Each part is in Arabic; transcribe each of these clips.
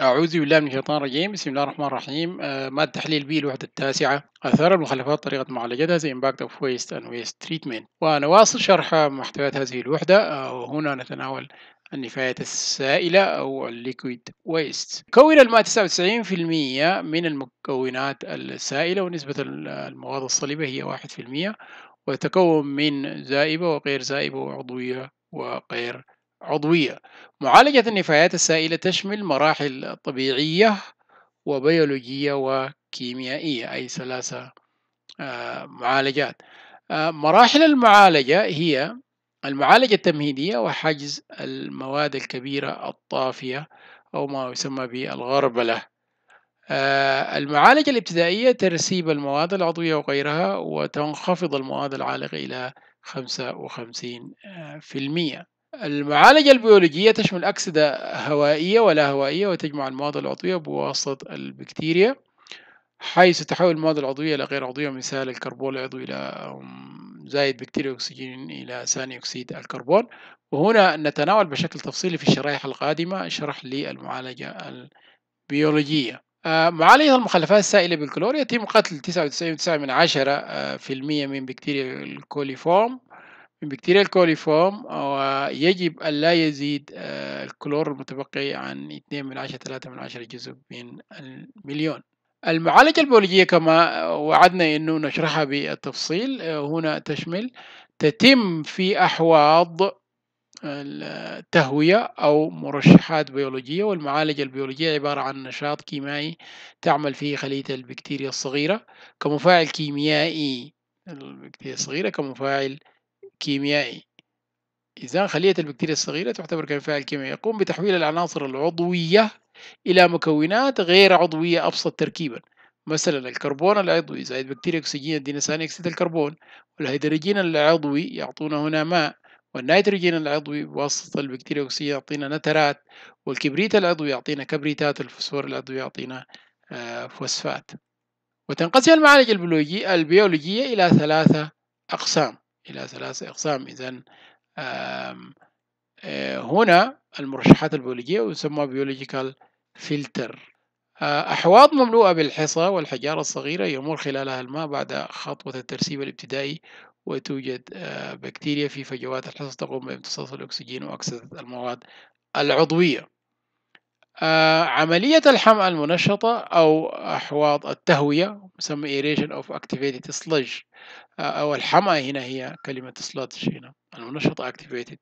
أعوذ بالله من الشيطان الرجيم بسم الله الرحمن الرحيم آه، ما تحليل بي الوحدة التاسعة آثار المخلفات طريقة معالجتها زي impact of waste and waste treatment ونواصل شرح محتويات هذه الوحدة آه، وهنا نتناول النفايات السائلة أو الليكويد ويست كون الماء 99% من المكونات السائلة ونسبة المواد الصليبة هي 1% وتكون من زائبة وغير زائبة وعضوية وغير عضوية معالجة النفايات السائلة تشمل مراحل طبيعية وبيولوجية وكيميائية أي ثلاثة آه، معالجات آه، مراحل المعالجة هي المعالجة التمهيدية وحجز المواد الكبيرة الطافية أو ما يسمى بالغربلة آه، المعالجة الابتدائية ترسيب المواد العضوية وغيرها وتنخفض المواد العالقة إلى 55% المعالجة البيولوجية تشمل أكسدة هوائية ولا هوائية وتجمع المواد العضوية بواسطة البكتيريا حيث تحول المواد العضوية إلى غير عضوية مثال الكربون العضوي إلى زائد بكتيريا أكسجين إلى ثاني أكسيد الكربون وهنا نتناول بشكل تفصيلي في الشرائح القادمة شرح للمعالجة البيولوجية آه، معالجة المخلفات السائلة بالكلور يتم قتل 99.9% آه، من بكتيريا الكوليفورم من بكتيريا الكوليفورم ويجب أن لا يزيد آه، الكلور المتبقي عن 2 من عشرة 3 من عشرة جزء من المليون المعالجة البيولوجية كما وعدنا أنه نشرحها بالتفصيل آه، هنا تشمل تتم في أحواض التهوية أو مرشحات بيولوجية والمعالجة البيولوجية عبارة عن نشاط كيميائي تعمل فيه خلية البكتيريا الصغيرة كمفاعل كيميائي البكتيريا الصغيرة كمفاعل كيميائي إذا خلية البكتيريا الصغيرة تعتبر كفاعل كيميائي يقوم بتحويل العناصر العضوية إلى مكونات غير عضوية أبسط تركيبا مثلا الكربون العضوي زائد بكتيريا أكسجين ثاني أكسيد الكربون والهيدروجين العضوي يعطونا هنا ماء والنيتروجين العضوي بواسطة البكتيريا أكسجين يعطينا نترات والكبريت العضوي يعطينا كبريتات الفسفور العضوي يعطينا آه، فوسفات وتنقسم المعالج البيولوجية إلى ثلاثة أقسام إلى ثلاثة أقسام إذا آه، هنا المرشحات البيولوجية ويسمى بيولوجيكال فلتر آه، أحواض مملوءة بالحصى والحجارة الصغيرة يمر خلالها الماء بعد خطوة الترسيب الابتدائي وتوجد آه، بكتيريا في فجوات الحصى تقوم بامتصاص الأكسجين وأكسدة المواد العضوية عملية الحمأ المنشطة أو أحواض التهوية يسمى ايريجن اوف اكتيفيتد sludge آه، او الحمى هنا هي كلمة sludge هنا المنشطة activated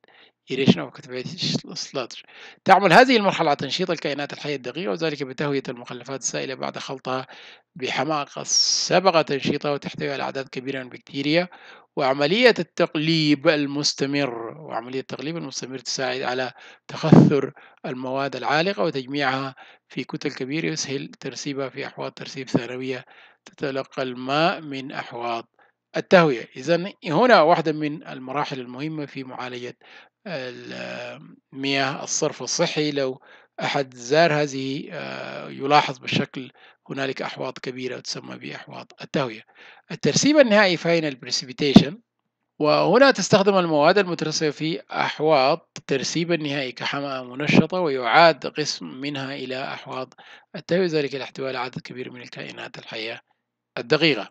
ايريجن اوف اكتيفيتد sludge تعمل هذه المرحلة على تنشيط الكائنات الحية الدقيقة وذلك بتهوية المخلفات السائلة بعد خلطها بحمى قد سبق تنشيطها وتحتوي على أعداد كبيرة من البكتيريا وعملية التقليب المستمر وعملية التقليب المستمر تساعد على تخثر المواد العالقة وتجميعها في كتل كبيرة يسهل ترسيبها في أحواض ترسيب ثانوية تتلقى الماء من أحواض التهوية إذا هنا واحدة من المراحل المهمة في معالجة المياه الصرف الصحي لو أحد زار هذه آه، يلاحظ بالشكل هنالك أحواض كبيرة تسمى بأحواض التهوية الترسيب النهائي فاين البريسيبيتيشن وهنا تستخدم المواد المترسبة في أحواض ترسيب النهائي كحمأة منشطة ويعاد قسم منها إلى أحواض التهوية ذلك لاحتواء عدد كبير من الكائنات الحية الدقيقة